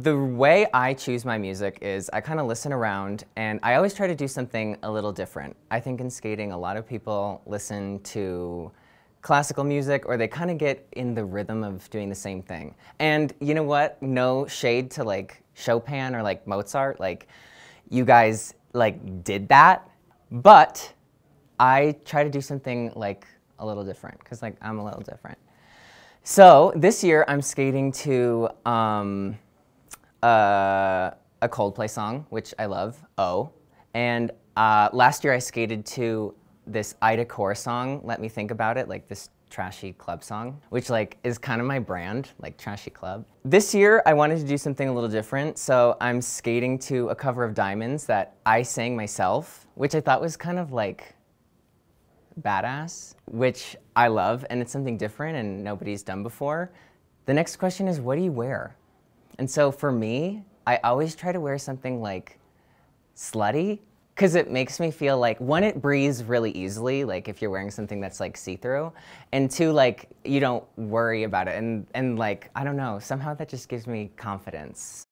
The way I choose my music is I kind of listen around and I always try to do something a little different. I think in skating, a lot of people listen to classical music or they kind of get in the rhythm of doing the same thing. And you know what? No shade to like Chopin or like Mozart. Like you guys like did that. But I try to do something like a little different because like I'm a little different. So this year I'm skating to um, uh, a Coldplay song, which I love, Oh. And uh, last year I skated to this Ida Core song, Let Me Think About It, like this trashy club song, which like is kind of my brand, like trashy club. This year I wanted to do something a little different, so I'm skating to a cover of Diamonds that I sang myself, which I thought was kind of like badass, which I love and it's something different and nobody's done before. The next question is what do you wear? And so for me, I always try to wear something like slutty because it makes me feel like one, it breathes really easily, like if you're wearing something that's like see-through, and two, like you don't worry about it, and and like I don't know, somehow that just gives me confidence.